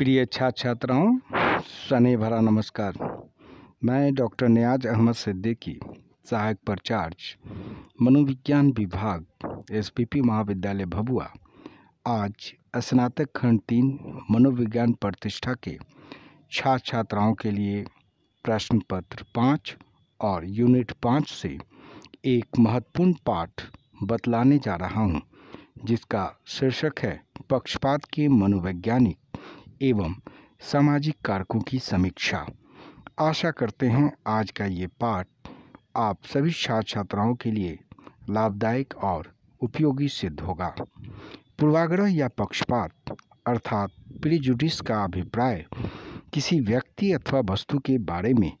प्रिय छात्र छात्राओं शनि भरा नमस्कार मैं डॉक्टर नियाज अहमद सिद्दीकी सहायक प्रचार्ज मनोविज्ञान विभाग एसपीपी महाविद्यालय भभुआ आज स्नातक खंड तीन मनोविज्ञान प्रतिष्ठा के छात्र छात्राओं के लिए प्रश्न पत्र पाँच और यूनिट पाँच से एक महत्वपूर्ण पाठ बतलाने जा रहा हूँ जिसका शीर्षक है पक्षपात के मनोवैज्ञानिक एवं सामाजिक कारकों की समीक्षा आशा करते हैं आज का ये पाठ आप सभी छात्र छात्राओं के लिए लाभदायक और उपयोगी सिद्ध होगा पूर्वाग्रह या पक्षपात अर्थात प्रिजुडिस का अभिप्राय किसी व्यक्ति अथवा वस्तु के बारे में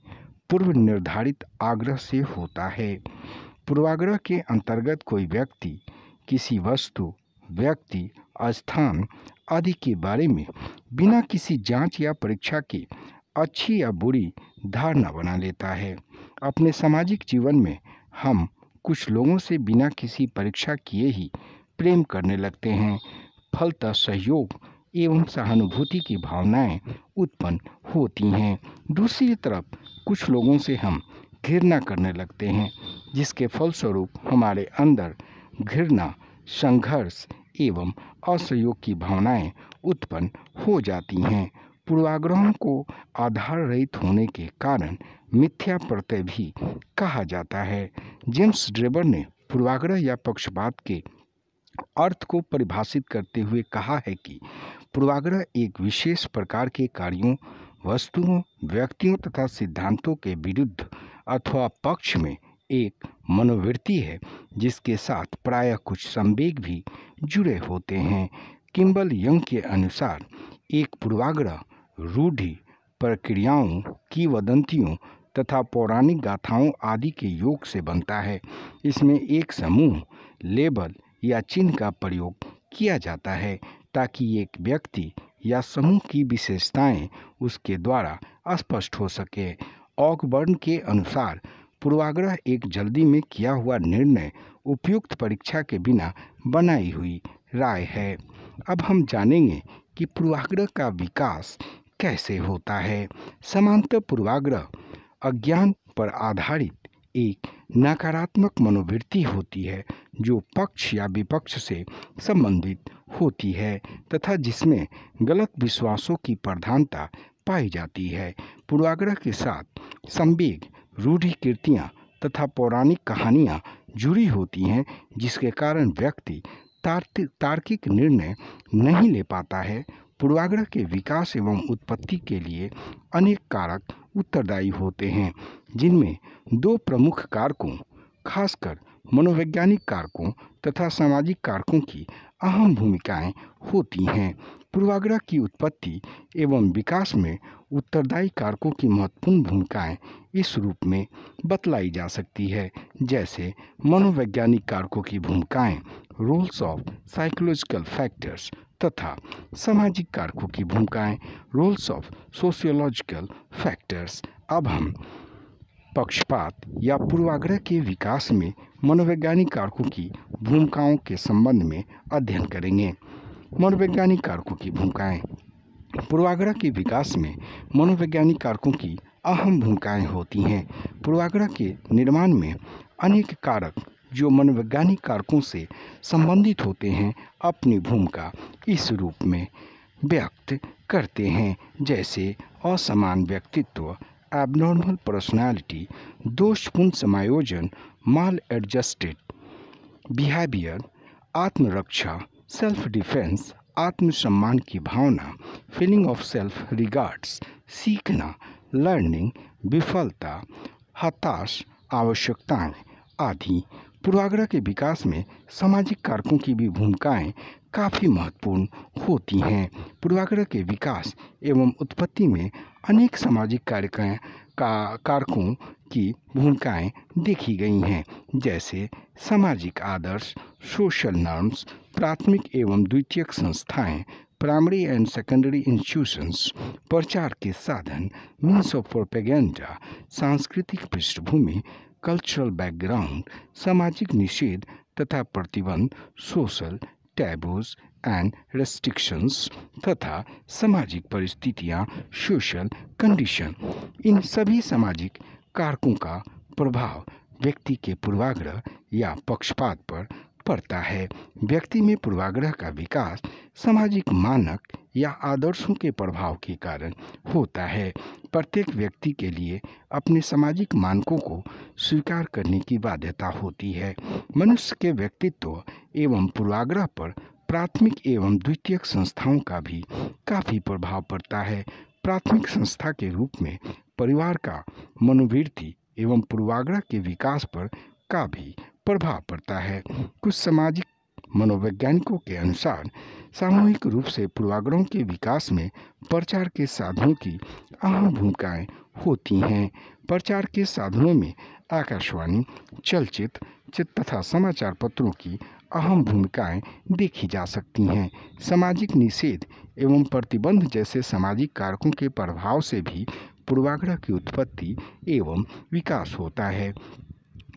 पूर्व निर्धारित आग्रह से होता है पूर्वाग्रह के अंतर्गत कोई व्यक्ति किसी वस्तु व्यक्ति स्थान आदि के बारे में बिना किसी जांच या परीक्षा के अच्छी या बुरी धारणा बना लेता है अपने सामाजिक जीवन में हम कुछ लोगों से बिना किसी परीक्षा किए ही प्रेम करने लगते हैं फलता सहयोग एवं सहानुभूति की भावनाएं उत्पन्न होती हैं दूसरी तरफ कुछ लोगों से हम घृणा करने लगते हैं जिसके फलस्वरूप हमारे अंदर घृणा संघर्ष एवं असहयोग की भावनाएं उत्पन्न हो जाती हैं पूर्वाग्रहों को आधार रहित होने के कारण मिथ्या प्रत्यय भी कहा जाता है जेम्स ड्रेबर ने पूर्वाग्रह या पक्षपात के अर्थ को परिभाषित करते हुए कहा है कि पूर्वाग्रह एक विशेष प्रकार के कार्यों वस्तुओं व्यक्तियों तथा सिद्धांतों के विरुद्ध अथवा पक्ष में एक मनोवृत्ति है जिसके साथ प्रायः कुछ संवेग भी जुड़े होते हैं किम्बल यंग के अनुसार एक पूर्वाग्रह रूढ़ी प्रक्रियाओं की वदंतियों तथा पौराणिक गाथाओं आदि के योग से बनता है इसमें एक समूह लेबल या चिन्ह का प्रयोग किया जाता है ताकि एक व्यक्ति या समूह की विशेषताएं उसके द्वारा स्पष्ट हो सके ऑकबर्न के अनुसार पूर्वाग्रह एक जल्दी में किया हुआ निर्णय उपयुक्त परीक्षा के बिना बनाई हुई राय है अब हम जानेंगे कि पूर्वाग्रह का विकास कैसे होता है समांतर पूर्वाग्रह अज्ञान पर आधारित एक नकारात्मक मनोवृत्ति होती है जो पक्ष या विपक्ष से संबंधित होती है तथा जिसमें गलत विश्वासों की प्रधानता पाई जाती है पूर्वाग्रह के साथ संवेग रूढ़ी कृतियाँ तथा पौराणिक कहानियाँ जुड़ी होती हैं जिसके कारण व्यक्ति तार्किक निर्णय नहीं ले पाता है पूर्वाग्रह के विकास एवं उत्पत्ति के लिए अनेक कारक उत्तरदायी होते हैं जिनमें दो प्रमुख कारकों खासकर मनोवैज्ञानिक कारकों तथा सामाजिक कारकों की अहम भूमिकाएं होती हैं पूर्वाग्रह की उत्पत्ति एवं विकास में उत्तरदायी कारकों की महत्वपूर्ण भूमिकाएं इस रूप में बतलाई जा सकती है जैसे मनोवैज्ञानिक कारकों की भूमिकाएं रोल्स ऑफ साइकोलॉजिकल फैक्टर्स तथा सामाजिक कारकों की भूमिकाएं रोल्स ऑफ सोशियोलॉजिकल फैक्टर्स अब हम पक्षपात या पूर्वाग्रह के विकास में मनोवैज्ञानिक कारकों की भूमिकाओं के संबंध में अध्ययन करेंगे मनोवैज्ञानिक कारकों की भूमिकाएं पूर्वाग्रह के विकास में मनोवैज्ञानिक कारकों की अहम भूमिकाएं होती हैं पूर्वाग्रह के निर्माण में अनेक कारक जो मनोवैज्ञानिक कारकों से संबंधित होते हैं अपनी भूमिका इस रूप में व्यक्त करते हैं जैसे असमान व्यक्तित्व एबनॉर्मल पर्सनालिटी दोषपूर्ण समायोजन माल एडजस्टेड बिहेवियर आत्मरक्षा सेल्फ डिफेंस आत्मसम्मान की भावना फीलिंग ऑफ सेल्फ रिगार्ड्स सीखना लर्निंग विफलता हताश आवश्यकताएं आदि पूर्वाग्रह के विकास में सामाजिक कारकों की भी भूमिकाएं काफ़ी महत्वपूर्ण होती हैं पूर्वाग्रह के विकास एवं उत्पत्ति में अनेक सामाजिक कार्यक्रम का कारकों की भूमिकाएं देखी गई हैं जैसे सामाजिक आदर्श सोशल नॉर्म्स प्राथमिक एवं द्वितीयक संस्थाएं प्राइमरी एंड सेकेंडरी इंस्टीट्यूशंस प्रचार के साधन मीन्स ऑफ प्रोपेगेंडा सांस्कृतिक पृष्ठभूमि कल्चरल बैकग्राउंड सामाजिक निषेध तथा प्रतिबंध सोशल टैबूज एंड रेस्ट्रिक्शंस तथा सामाजिक परिस्थितियां सोशल कंडीशन इन सभी सामाजिक कारकों का प्रभाव व्यक्ति के पूर्वाग्रह या पक्षपात पर पड़ता है व्यक्ति में पूर्वाग्रह का विकास सामाजिक मानक या आदर्शों के प्रभाव के कारण होता है प्रत्येक व्यक्ति के लिए अपने सामाजिक मानकों को स्वीकार करने की बाध्यता होती है मनुष्य के व्यक्तित्व एवं पूर्वाग्रह पर प्राथमिक एवं द्वितीयक संस्थाओं का भी काफ़ी प्रभाव पड़ता है प्राथमिक संस्था के रूप में परिवार का मनोवृत्ति एवं पूर्वाग्रह के विकास पर का भी प्रभाव पड़ता है कुछ सामाजिक मनोवैज्ञानिकों के अनुसार सामूहिक रूप से पूर्वाग्रहों के विकास में प्रचार के साधनों की अहम भूमिकाएं होती हैं प्रचार के साधनों में आकाशवाणी चलचित्र तथा समाचार पत्रों की अहम भूमिकाएं देखी जा सकती हैं सामाजिक निषेध एवं प्रतिबंध जैसे सामाजिक कारकों के प्रभाव से भी पूर्वाग्रह की उत्पत्ति एवं विकास होता है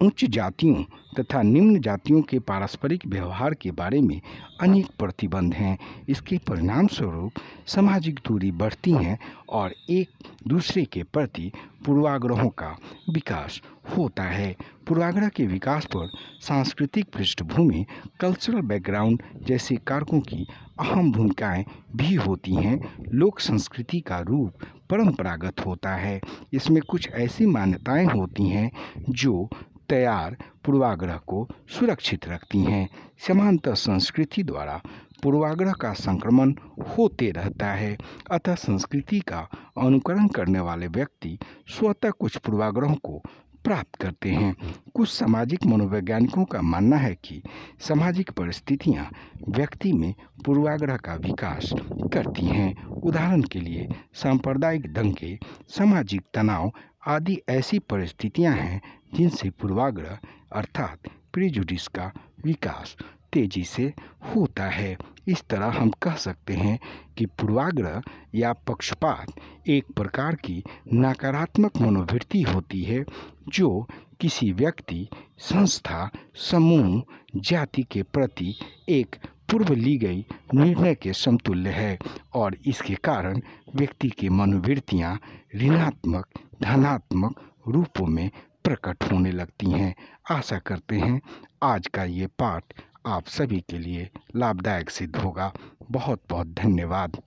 उच्च जातियों तथा निम्न जातियों के पारस्परिक व्यवहार के बारे में अनेक प्रतिबंध हैं इसके परिणाम स्वरूप सामाजिक दूरी बढ़ती हैं और एक दूसरे के प्रति पूर्वाग्रहों का विकास होता है पूर्वाग्रह के विकास पर सांस्कृतिक पृष्ठभूमि कल्चरल बैकग्राउंड जैसे कारकों की अहम भूमिकाएं भी होती हैं लोक संस्कृति का रूप परंपरागत होता है इसमें कुछ ऐसी मान्यताएं होती हैं जो तैयार पूर्वाग्रह को सुरक्षित रखती हैं समानता संस्कृति द्वारा पूर्वाग्रह का संक्रमण होते रहता है अतः संस्कृति का अनुकरण करने वाले व्यक्ति स्वतः कुछ पूर्वाग्रहों को प्राप्त करते हैं कुछ सामाजिक मनोवैज्ञानिकों का मानना है कि सामाजिक परिस्थितियां व्यक्ति में पूर्वाग्रह का विकास करती हैं उदाहरण के लिए सांप्रदायिक दंगे सामाजिक तनाव आदि ऐसी परिस्थितियां हैं जिनसे पूर्वाग्रह अर्थात प्रिजुडिस का विकास तेजी से होता है इस तरह हम कह सकते हैं कि पूर्वाग्रह या पक्षपात एक प्रकार की नकारात्मक मनोवृत्ति होती है जो किसी व्यक्ति संस्था समूह जाति के प्रति एक पूर्व ली गई निर्णय के समतुल्य है और इसके कारण व्यक्ति के मनोवृत्तियाँ ऋणात्मक धनात्मक रूपों में प्रकट होने लगती हैं आशा करते हैं आज का ये पाठ आप सभी के लिए लाभदायक सिद्ध होगा बहुत बहुत धन्यवाद